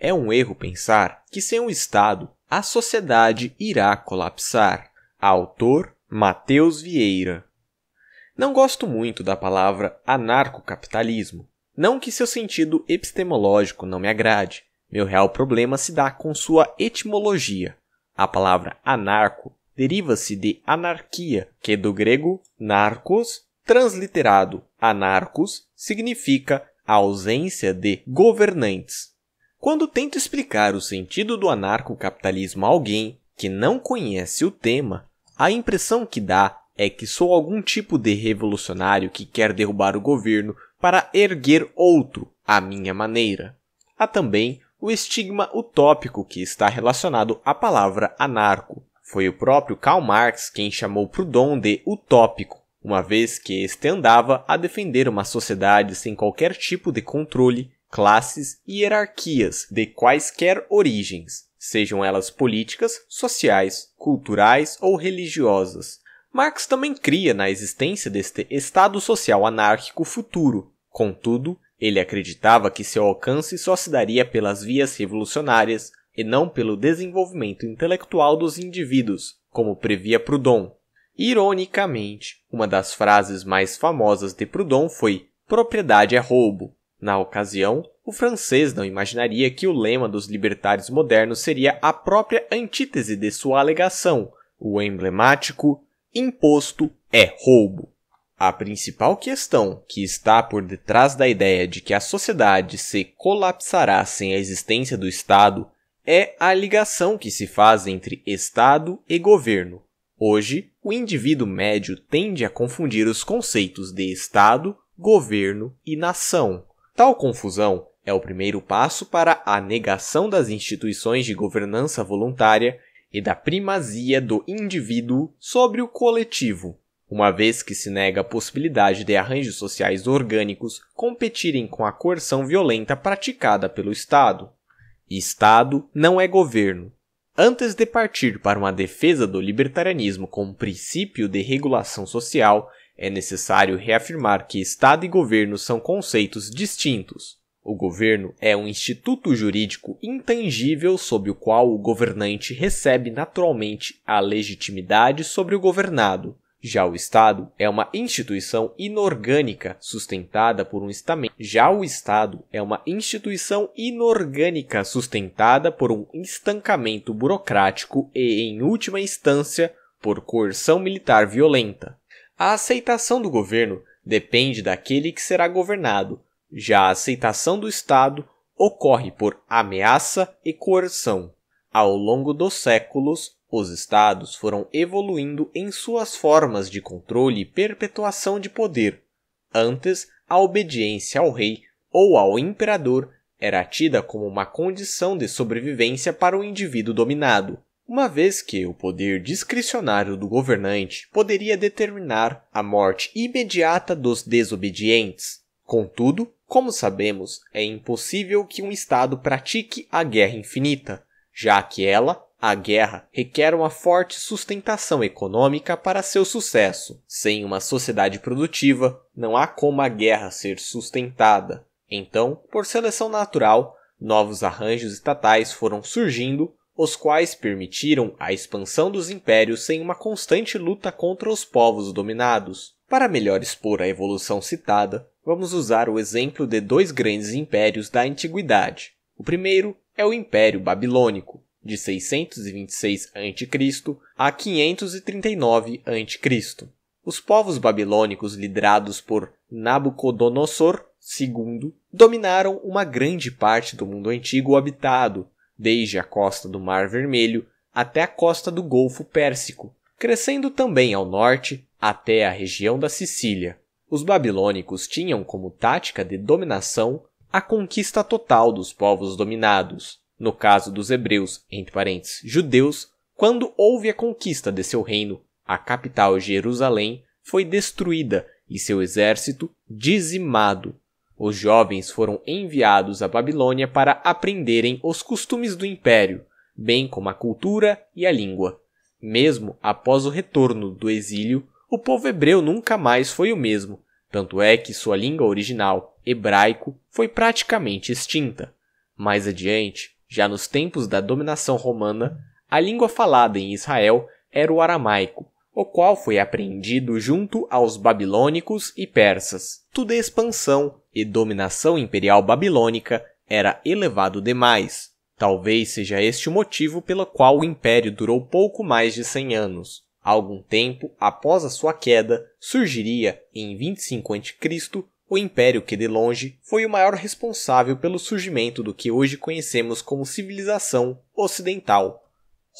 É um erro pensar que sem o Estado, a sociedade irá colapsar. Autor Matheus Vieira. Não gosto muito da palavra anarcocapitalismo. Não que seu sentido epistemológico não me agrade. Meu real problema se dá com sua etimologia. A palavra anarco deriva-se de anarquia, que do grego narcos, transliterado anarcos, significa a ausência de governantes. Quando tento explicar o sentido do anarcocapitalismo a alguém que não conhece o tema, a impressão que dá é que sou algum tipo de revolucionário que quer derrubar o governo para erguer outro à minha maneira. Há também o estigma utópico que está relacionado à palavra anarco. Foi o próprio Karl Marx quem chamou Proudhon de utópico, uma vez que este andava a defender uma sociedade sem qualquer tipo de controle classes e hierarquias de quaisquer origens, sejam elas políticas, sociais, culturais ou religiosas. Marx também cria na existência deste Estado social anárquico futuro. Contudo, ele acreditava que seu alcance só se daria pelas vias revolucionárias e não pelo desenvolvimento intelectual dos indivíduos, como previa Proudhon. Ironicamente, uma das frases mais famosas de Proudhon foi: propriedade é roubo. Na ocasião, o francês não imaginaria que o lema dos libertários modernos seria a própria antítese de sua alegação, o emblemático imposto é roubo. A principal questão que está por detrás da ideia de que a sociedade se colapsará sem a existência do Estado é a ligação que se faz entre Estado e governo. Hoje, o indivíduo médio tende a confundir os conceitos de Estado, governo e nação. Tal confusão é o primeiro passo para a negação das instituições de governança voluntária e da primazia do indivíduo sobre o coletivo, uma vez que se nega a possibilidade de arranjos sociais orgânicos competirem com a coerção violenta praticada pelo Estado. Estado não é governo, Antes de partir para uma defesa do libertarianismo como princípio de regulação social, é necessário reafirmar que Estado e governo são conceitos distintos. O governo é um instituto jurídico intangível sob o qual o governante recebe naturalmente a legitimidade sobre o governado. Já o Estado é uma instituição inorgânica sustentada por um estamento. Já o Estado é uma instituição inorgânica sustentada por um estancamento burocrático e, em última instância, por coerção militar violenta. A aceitação do governo depende daquele que será governado. Já a aceitação do Estado ocorre por ameaça e coerção. Ao longo dos séculos, os estados foram evoluindo em suas formas de controle e perpetuação de poder. Antes, a obediência ao rei ou ao imperador era tida como uma condição de sobrevivência para o indivíduo dominado, uma vez que o poder discricionário do governante poderia determinar a morte imediata dos desobedientes. Contudo, como sabemos, é impossível que um Estado pratique a guerra infinita, já que ela a guerra requer uma forte sustentação econômica para seu sucesso. Sem uma sociedade produtiva, não há como a guerra ser sustentada. Então, por seleção natural, novos arranjos estatais foram surgindo, os quais permitiram a expansão dos impérios sem uma constante luta contra os povos dominados. Para melhor expor a evolução citada, vamos usar o exemplo de dois grandes impérios da antiguidade. O primeiro é o Império Babilônico, de 626 a.C. a 539 a.C. Os povos babilônicos liderados por Nabucodonosor II dominaram uma grande parte do mundo antigo habitado, desde a costa do Mar Vermelho até a costa do Golfo Pérsico, crescendo também ao norte até a região da Sicília. Os babilônicos tinham como tática de dominação a conquista total dos povos dominados, no caso dos hebreus, entre parênteses, judeus, quando houve a conquista de seu reino, a capital Jerusalém foi destruída e seu exército dizimado. Os jovens foram enviados à Babilônia para aprenderem os costumes do império, bem como a cultura e a língua. Mesmo após o retorno do exílio, o povo hebreu nunca mais foi o mesmo, tanto é que sua língua original, hebraico, foi praticamente extinta. Mais adiante, já nos tempos da dominação romana, a língua falada em Israel era o aramaico, o qual foi aprendido junto aos babilônicos e persas. Tudo é expansão e dominação imperial babilônica era elevado demais. Talvez seja este o motivo pelo qual o império durou pouco mais de 100 anos. Algum tempo após a sua queda, surgiria, em 25 a.C., o império que de longe foi o maior responsável pelo surgimento do que hoje conhecemos como civilização ocidental,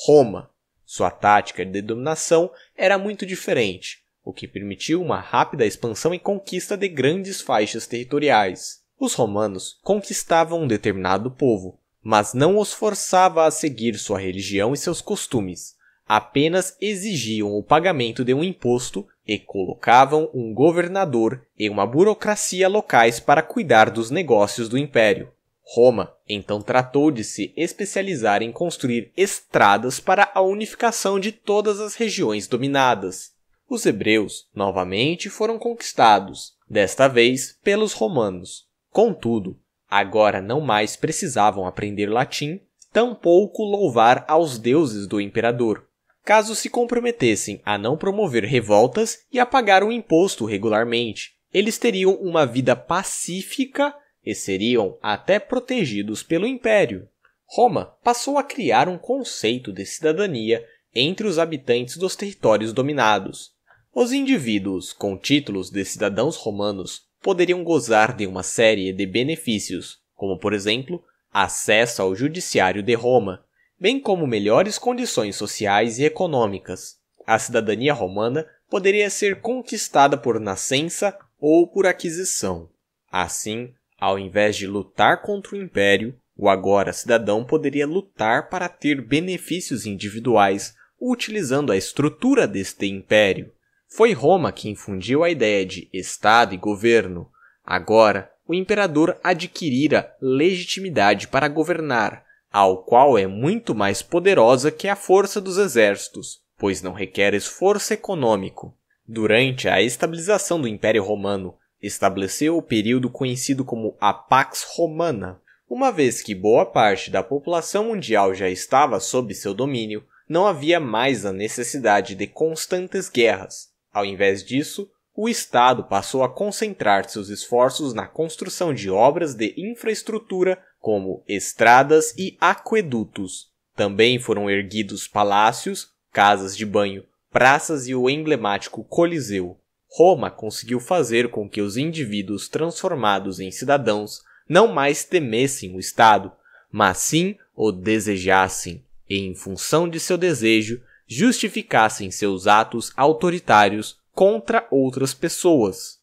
Roma. Sua tática de dominação era muito diferente, o que permitiu uma rápida expansão e conquista de grandes faixas territoriais. Os romanos conquistavam um determinado povo, mas não os forçava a seguir sua religião e seus costumes apenas exigiam o pagamento de um imposto e colocavam um governador e uma burocracia locais para cuidar dos negócios do império. Roma então tratou de se especializar em construir estradas para a unificação de todas as regiões dominadas. Os hebreus, novamente, foram conquistados, desta vez pelos romanos. Contudo, agora não mais precisavam aprender latim, tampouco louvar aos deuses do imperador caso se comprometessem a não promover revoltas e a pagar o imposto regularmente. Eles teriam uma vida pacífica e seriam até protegidos pelo império. Roma passou a criar um conceito de cidadania entre os habitantes dos territórios dominados. Os indivíduos com títulos de cidadãos romanos poderiam gozar de uma série de benefícios, como por exemplo, acesso ao judiciário de Roma, bem como melhores condições sociais e econômicas. A cidadania romana poderia ser conquistada por nascença ou por aquisição. Assim, ao invés de lutar contra o império, o agora cidadão poderia lutar para ter benefícios individuais utilizando a estrutura deste império. Foi Roma que infundiu a ideia de Estado e governo. Agora, o imperador adquirira legitimidade para governar, ao qual é muito mais poderosa que a força dos exércitos, pois não requer esforço econômico. Durante a estabilização do Império Romano, estabeleceu o período conhecido como a Pax Romana. Uma vez que boa parte da população mundial já estava sob seu domínio, não havia mais a necessidade de constantes guerras. Ao invés disso, o Estado passou a concentrar seus esforços na construção de obras de infraestrutura como estradas e aquedutos. Também foram erguidos palácios, casas de banho, praças e o emblemático Coliseu. Roma conseguiu fazer com que os indivíduos transformados em cidadãos não mais temessem o Estado, mas sim o desejassem, e em função de seu desejo, justificassem seus atos autoritários contra outras pessoas.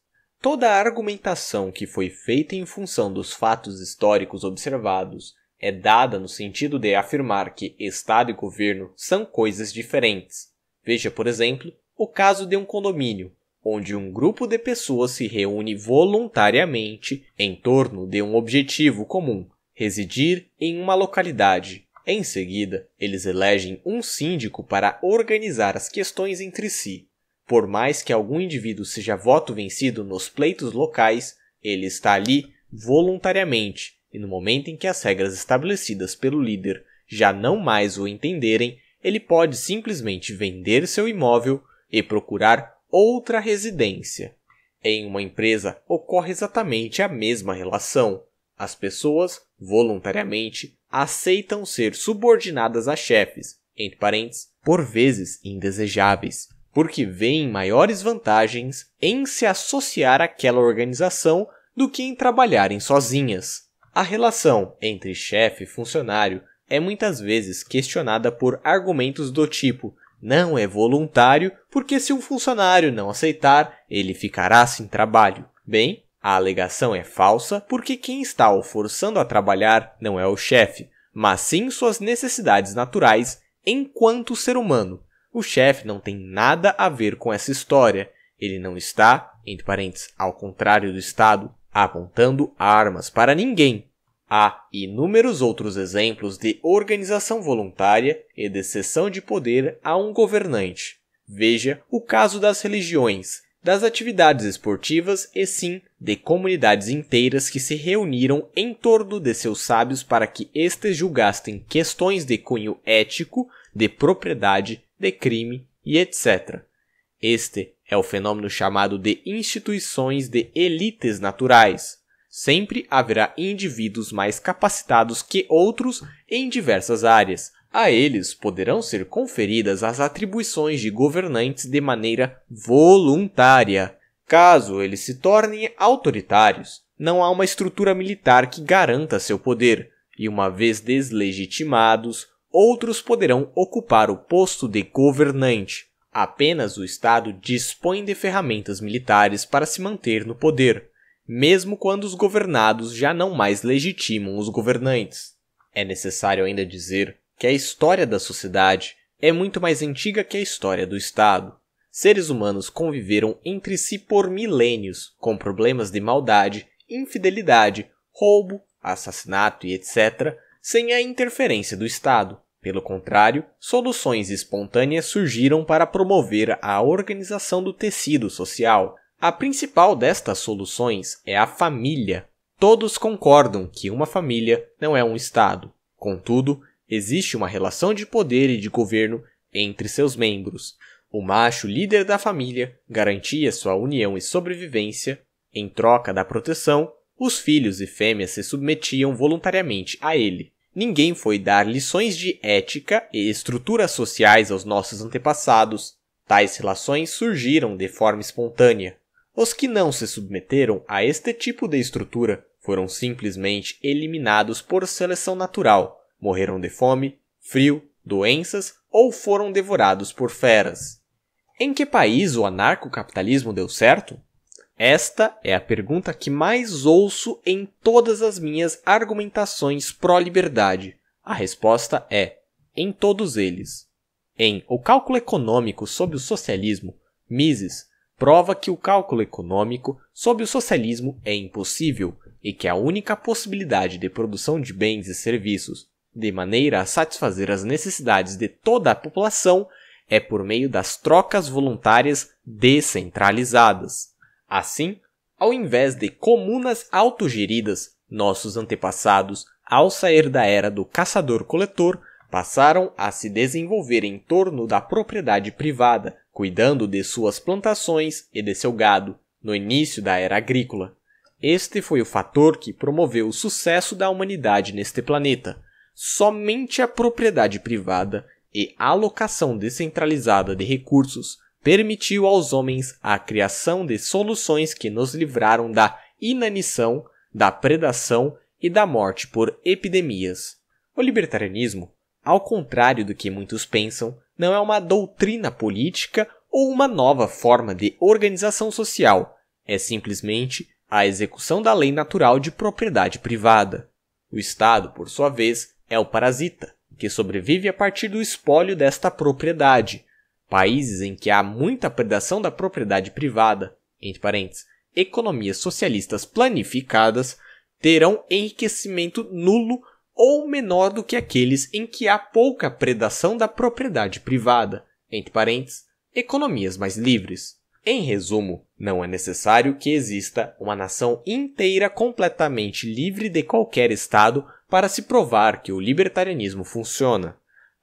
Toda a argumentação que foi feita em função dos fatos históricos observados é dada no sentido de afirmar que Estado e governo são coisas diferentes. Veja, por exemplo, o caso de um condomínio, onde um grupo de pessoas se reúne voluntariamente em torno de um objetivo comum, residir em uma localidade. Em seguida, eles elegem um síndico para organizar as questões entre si. Por mais que algum indivíduo seja voto vencido nos pleitos locais, ele está ali voluntariamente, e no momento em que as regras estabelecidas pelo líder já não mais o entenderem, ele pode simplesmente vender seu imóvel e procurar outra residência. Em uma empresa ocorre exatamente a mesma relação. As pessoas, voluntariamente, aceitam ser subordinadas a chefes, entre parênteses, por vezes indesejáveis, porque veem maiores vantagens em se associar àquela organização do que em trabalharem sozinhas. A relação entre chefe e funcionário é muitas vezes questionada por argumentos do tipo: não é voluntário, porque se um funcionário não aceitar, ele ficará sem trabalho. Bem, a alegação é falsa porque quem está o forçando a trabalhar não é o chefe, mas sim suas necessidades naturais enquanto ser humano. O chefe não tem nada a ver com essa história. Ele não está, entre parênteses, ao contrário do Estado, apontando armas para ninguém. Há inúmeros outros exemplos de organização voluntária e de cessão de poder a um governante. Veja o caso das religiões, das atividades esportivas e sim de comunidades inteiras que se reuniram em torno de seus sábios para que estes julgassem questões de cunho ético, de propriedade de crime e etc. Este é o fenômeno chamado de instituições de elites naturais. Sempre haverá indivíduos mais capacitados que outros em diversas áreas. A eles poderão ser conferidas as atribuições de governantes de maneira voluntária. Caso eles se tornem autoritários, não há uma estrutura militar que garanta seu poder, e uma vez deslegitimados, outros poderão ocupar o posto de governante. Apenas o Estado dispõe de ferramentas militares para se manter no poder, mesmo quando os governados já não mais legitimam os governantes. É necessário ainda dizer que a história da sociedade é muito mais antiga que a história do Estado. Seres humanos conviveram entre si por milênios, com problemas de maldade, infidelidade, roubo, assassinato e etc., sem a interferência do Estado. Pelo contrário, soluções espontâneas surgiram para promover a organização do tecido social. A principal destas soluções é a família. Todos concordam que uma família não é um Estado. Contudo, existe uma relação de poder e de governo entre seus membros. O macho líder da família garantia sua união e sobrevivência. Em troca da proteção, os filhos e fêmeas se submetiam voluntariamente a ele. Ninguém foi dar lições de ética e estruturas sociais aos nossos antepassados. Tais relações surgiram de forma espontânea. Os que não se submeteram a este tipo de estrutura foram simplesmente eliminados por seleção natural, morreram de fome, frio, doenças ou foram devorados por feras. Em que país o anarcocapitalismo deu certo? Esta é a pergunta que mais ouço em todas as minhas argumentações pró-liberdade. A resposta é: em todos eles. Em O Cálculo Econômico sob o Socialismo, Mises prova que o cálculo econômico sob o socialismo é impossível e que a única possibilidade de produção de bens e serviços, de maneira a satisfazer as necessidades de toda a população, é por meio das trocas voluntárias descentralizadas. Assim, ao invés de comunas autogeridas, nossos antepassados, ao sair da era do caçador-coletor, passaram a se desenvolver em torno da propriedade privada, cuidando de suas plantações e de seu gado, no início da era agrícola. Este foi o fator que promoveu o sucesso da humanidade neste planeta. Somente a propriedade privada e a alocação descentralizada de recursos permitiu aos homens a criação de soluções que nos livraram da inanição, da predação e da morte por epidemias. O libertarianismo, ao contrário do que muitos pensam, não é uma doutrina política ou uma nova forma de organização social, é simplesmente a execução da lei natural de propriedade privada. O Estado, por sua vez, é o parasita, que sobrevive a partir do espólio desta propriedade, Países em que há muita predação da propriedade privada, entre parênteses, economias socialistas planificadas, terão enriquecimento nulo ou menor do que aqueles em que há pouca predação da propriedade privada, entre parênteses, economias mais livres. Em resumo, não é necessário que exista uma nação inteira completamente livre de qualquer Estado para se provar que o libertarianismo funciona.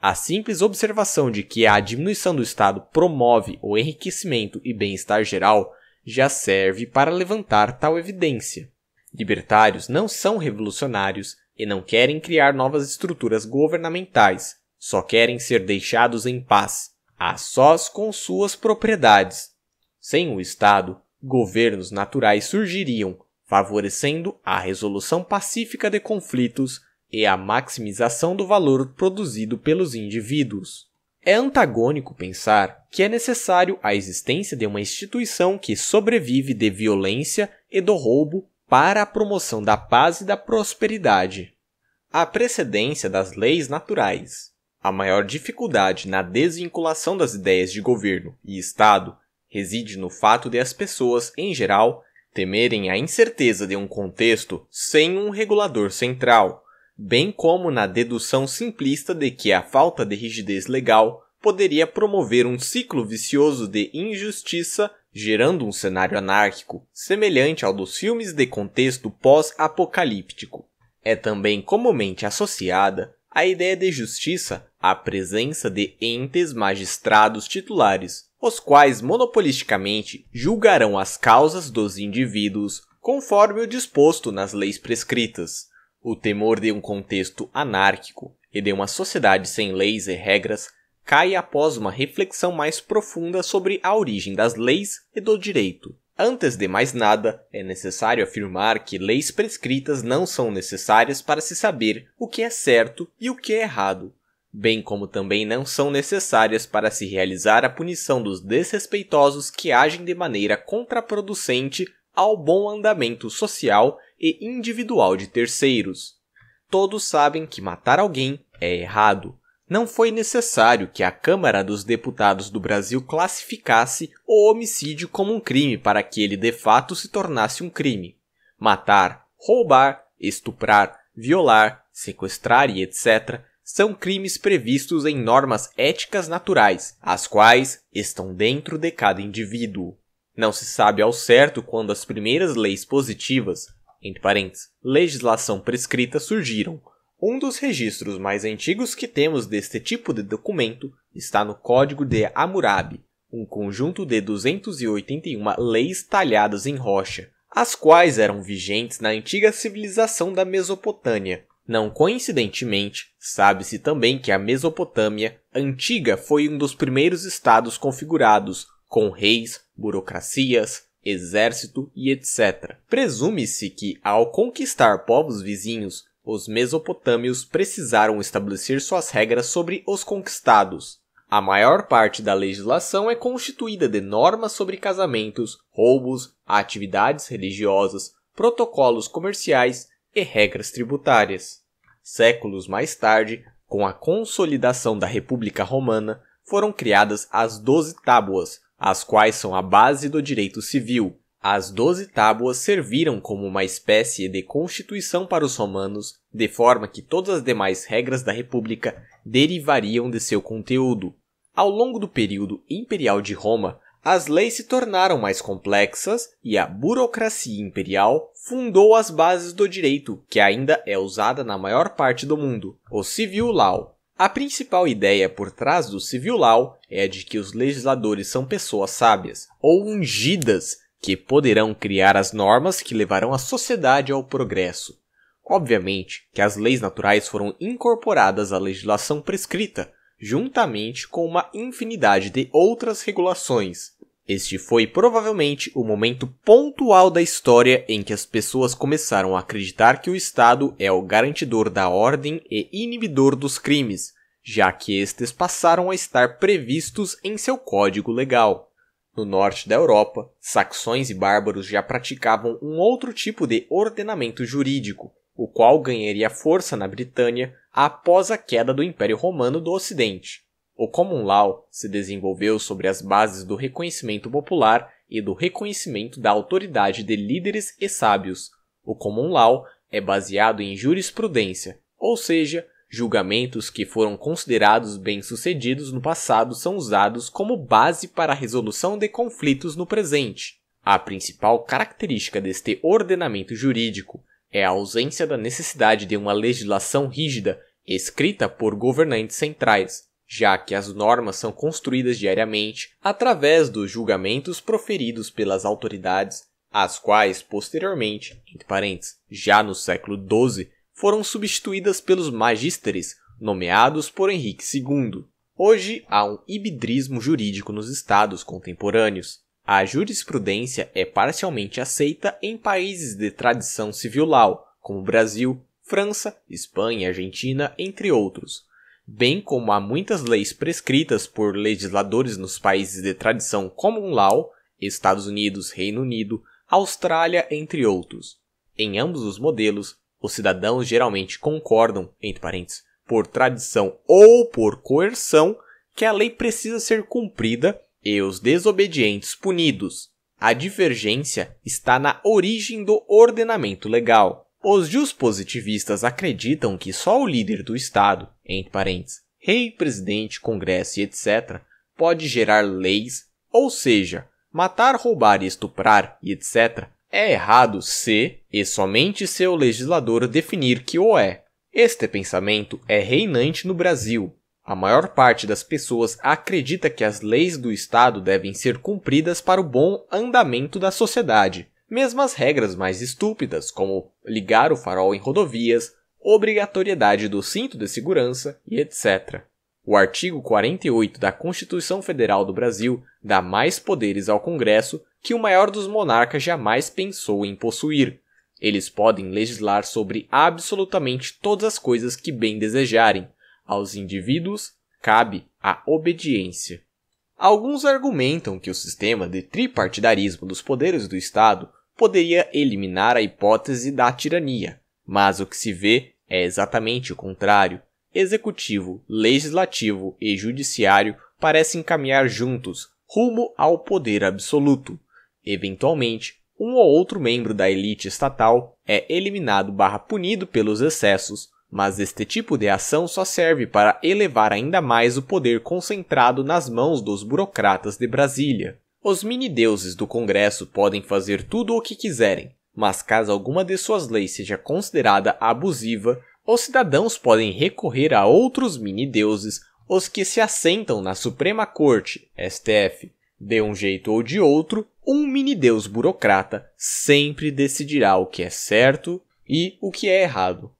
A simples observação de que a diminuição do Estado promove o enriquecimento e bem-estar geral já serve para levantar tal evidência. Libertários não são revolucionários e não querem criar novas estruturas governamentais, só querem ser deixados em paz, a sós com suas propriedades. Sem o Estado, governos naturais surgiriam, favorecendo a resolução pacífica de conflitos e a maximização do valor produzido pelos indivíduos. É antagônico pensar que é necessário a existência de uma instituição que sobrevive de violência e do roubo para a promoção da paz e da prosperidade. A precedência das leis naturais. A maior dificuldade na desvinculação das ideias de governo e Estado reside no fato de as pessoas, em geral, temerem a incerteza de um contexto sem um regulador central bem como na dedução simplista de que a falta de rigidez legal poderia promover um ciclo vicioso de injustiça, gerando um cenário anárquico, semelhante ao dos filmes de contexto pós-apocalíptico. É também comumente associada a ideia de justiça à presença de entes magistrados titulares, os quais monopolisticamente julgarão as causas dos indivíduos conforme o disposto nas leis prescritas. O temor de um contexto anárquico e de uma sociedade sem leis e regras cai após uma reflexão mais profunda sobre a origem das leis e do direito. Antes de mais nada, é necessário afirmar que leis prescritas não são necessárias para se saber o que é certo e o que é errado, bem como também não são necessárias para se realizar a punição dos desrespeitosos que agem de maneira contraproducente ao bom andamento social e individual de terceiros. Todos sabem que matar alguém é errado. Não foi necessário que a Câmara dos Deputados do Brasil classificasse o homicídio como um crime para que ele de fato se tornasse um crime. Matar, roubar, estuprar, violar, sequestrar e etc são crimes previstos em normas éticas naturais, as quais estão dentro de cada indivíduo. Não se sabe ao certo quando as primeiras leis positivas, entre parênteses, legislação prescrita surgiram. Um dos registros mais antigos que temos deste tipo de documento está no Código de Hammurabi, um conjunto de 281 leis talhadas em rocha, as quais eram vigentes na antiga civilização da Mesopotâmia. Não coincidentemente, sabe-se também que a Mesopotâmia antiga foi um dos primeiros estados configurados, com reis, burocracias, exército e etc. Presume-se que, ao conquistar povos vizinhos, os mesopotâmios precisaram estabelecer suas regras sobre os conquistados. A maior parte da legislação é constituída de normas sobre casamentos, roubos, atividades religiosas, protocolos comerciais e regras tributárias. Séculos mais tarde, com a consolidação da República Romana, foram criadas as Doze Tábuas, as quais são a base do direito civil. As doze tábuas serviram como uma espécie de constituição para os romanos, de forma que todas as demais regras da República derivariam de seu conteúdo. Ao longo do período imperial de Roma, as leis se tornaram mais complexas e a burocracia imperial fundou as bases do direito, que ainda é usada na maior parte do mundo, o civil law. A principal ideia por trás do Civil Law é a de que os legisladores são pessoas sábias, ou ungidas, que poderão criar as normas que levarão a sociedade ao progresso. Obviamente que as leis naturais foram incorporadas à legislação prescrita, juntamente com uma infinidade de outras regulações, este foi provavelmente o momento pontual da história em que as pessoas começaram a acreditar que o Estado é o garantidor da ordem e inibidor dos crimes, já que estes passaram a estar previstos em seu código legal. No norte da Europa, saxões e bárbaros já praticavam um outro tipo de ordenamento jurídico, o qual ganharia força na Britânia após a queda do Império Romano do Ocidente. O common law se desenvolveu sobre as bases do reconhecimento popular e do reconhecimento da autoridade de líderes e sábios. O common law é baseado em jurisprudência, ou seja, julgamentos que foram considerados bem-sucedidos no passado são usados como base para a resolução de conflitos no presente. A principal característica deste ordenamento jurídico é a ausência da necessidade de uma legislação rígida escrita por governantes centrais, já que as normas são construídas diariamente através dos julgamentos proferidos pelas autoridades, as quais, posteriormente, entre parênteses, já no século XII, foram substituídas pelos magísteres, nomeados por Henrique II. Hoje há um ibidrismo jurídico nos estados contemporâneos. A jurisprudência é parcialmente aceita em países de tradição civil como Brasil, França, Espanha e Argentina, entre outros bem como há muitas leis prescritas por legisladores nos países de tradição comum law, Estados Unidos, Reino Unido, Austrália, entre outros. Em ambos os modelos, os cidadãos geralmente concordam, entre parênteses, por tradição ou por coerção, que a lei precisa ser cumprida e os desobedientes punidos. A divergência está na origem do ordenamento legal. Os positivistas acreditam que só o líder do Estado entre parênteses, rei, presidente, congresso e etc., pode gerar leis, ou seja, matar, roubar, estuprar e etc., é errado se e somente se o legislador definir que o é. Este pensamento é reinante no Brasil. A maior parte das pessoas acredita que as leis do Estado devem ser cumpridas para o bom andamento da sociedade. Mesmo as regras mais estúpidas, como ligar o farol em rodovias, obrigatoriedade do cinto de segurança e etc. O artigo 48 da Constituição Federal do Brasil dá mais poderes ao Congresso que o maior dos monarcas jamais pensou em possuir. Eles podem legislar sobre absolutamente todas as coisas que bem desejarem. Aos indivíduos cabe a obediência. Alguns argumentam que o sistema de tripartidarismo dos poderes do Estado poderia eliminar a hipótese da tirania, mas o que se vê é exatamente o contrário. Executivo, legislativo e judiciário parecem caminhar juntos, rumo ao poder absoluto. Eventualmente, um ou outro membro da elite estatal é eliminado barra punido pelos excessos, mas este tipo de ação só serve para elevar ainda mais o poder concentrado nas mãos dos burocratas de Brasília. Os mini-deuses do Congresso podem fazer tudo o que quiserem, mas caso alguma de suas leis seja considerada abusiva, os cidadãos podem recorrer a outros mini-deuses, os que se assentam na Suprema Corte, STF. De um jeito ou de outro, um mini-deus burocrata sempre decidirá o que é certo e o que é errado.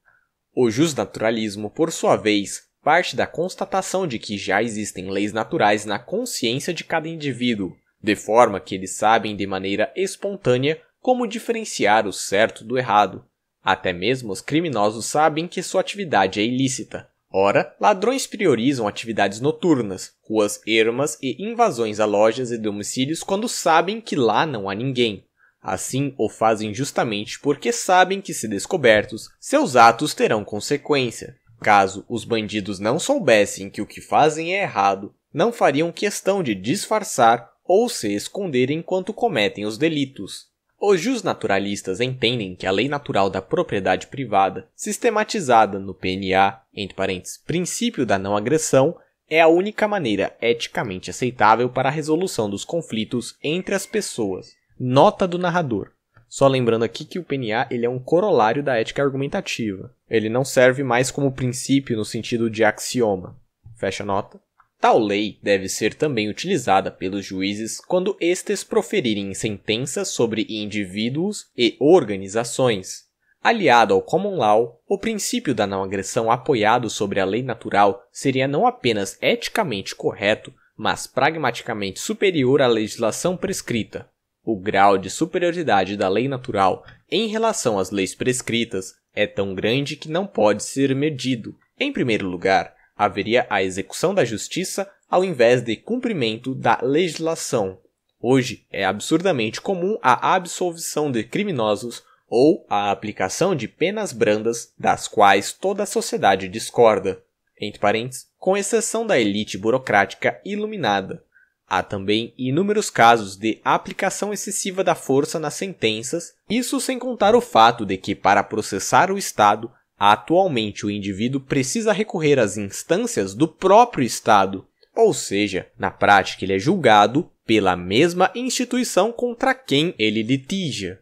O justnaturalismo, por sua vez, parte da constatação de que já existem leis naturais na consciência de cada indivíduo, de forma que eles sabem de maneira espontânea como diferenciar o certo do errado. Até mesmo os criminosos sabem que sua atividade é ilícita. Ora, ladrões priorizam atividades noturnas, ruas ermas e invasões a lojas e domicílios quando sabem que lá não há ninguém. Assim o fazem justamente porque sabem que, se descobertos, seus atos terão consequência. Caso os bandidos não soubessem que o que fazem é errado, não fariam questão de disfarçar ou se esconder enquanto cometem os delitos. Os justnaturalistas entendem que a lei natural da propriedade privada, sistematizada no PNA, entre parênteses, princípio da não agressão, é a única maneira eticamente aceitável para a resolução dos conflitos entre as pessoas. Nota do narrador. Só lembrando aqui que o PNA ele é um corolário da ética argumentativa. Ele não serve mais como princípio no sentido de axioma. Fecha nota. Tal lei deve ser também utilizada pelos juízes quando estes proferirem sentenças sobre indivíduos e organizações. Aliado ao common law, o princípio da não agressão apoiado sobre a lei natural seria não apenas eticamente correto, mas pragmaticamente superior à legislação prescrita. O grau de superioridade da lei natural em relação às leis prescritas é tão grande que não pode ser medido. Em primeiro lugar, haveria a execução da justiça ao invés de cumprimento da legislação. Hoje é absurdamente comum a absolvição de criminosos ou a aplicação de penas brandas das quais toda a sociedade discorda. Entre parênteses, com exceção da elite burocrática iluminada, Há também inúmeros casos de aplicação excessiva da força nas sentenças, isso sem contar o fato de que, para processar o Estado, Atualmente, o indivíduo precisa recorrer às instâncias do próprio Estado, ou seja, na prática, ele é julgado pela mesma instituição contra quem ele litiga.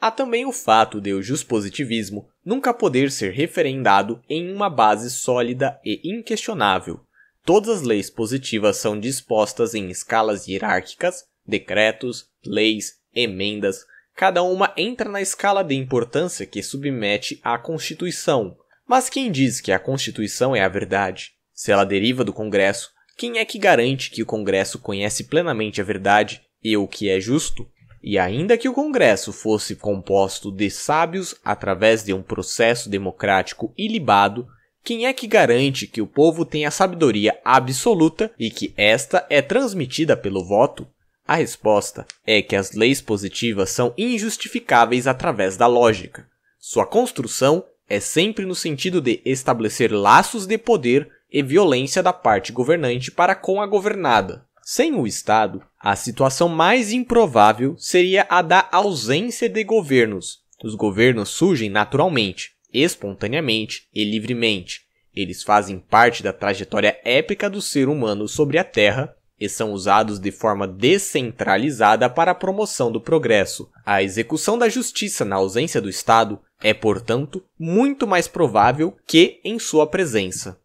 Há também o fato de o positivismo nunca poder ser referendado em uma base sólida e inquestionável. Todas as leis positivas são dispostas em escalas hierárquicas, decretos, leis, emendas, Cada uma entra na escala de importância que submete à Constituição. Mas quem diz que a Constituição é a verdade? Se ela deriva do Congresso, quem é que garante que o Congresso conhece plenamente a verdade e o que é justo? E ainda que o Congresso fosse composto de sábios através de um processo democrático ilibado, quem é que garante que o povo tenha sabedoria absoluta e que esta é transmitida pelo voto? A resposta é que as leis positivas são injustificáveis através da lógica. Sua construção é sempre no sentido de estabelecer laços de poder e violência da parte governante para com a governada. Sem o Estado, a situação mais improvável seria a da ausência de governos. Os governos surgem naturalmente, espontaneamente e livremente. Eles fazem parte da trajetória épica do ser humano sobre a Terra e são usados de forma descentralizada para a promoção do progresso. A execução da justiça na ausência do Estado é, portanto, muito mais provável que em sua presença.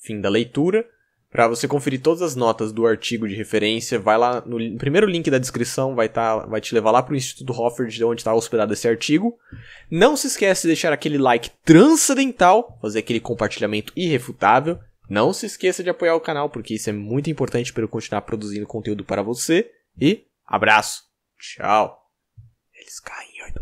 Fim da leitura. Para você conferir todas as notas do artigo de referência, vai lá no primeiro link da descrição, vai, tá, vai te levar lá para o Instituto Hofford, de onde está hospedado esse artigo. Não se esquece de deixar aquele like transcendental, fazer aquele compartilhamento irrefutável não se esqueça de apoiar o canal, porque isso é muito importante para eu continuar produzindo conteúdo para você. E abraço. Tchau. Eles caem em então.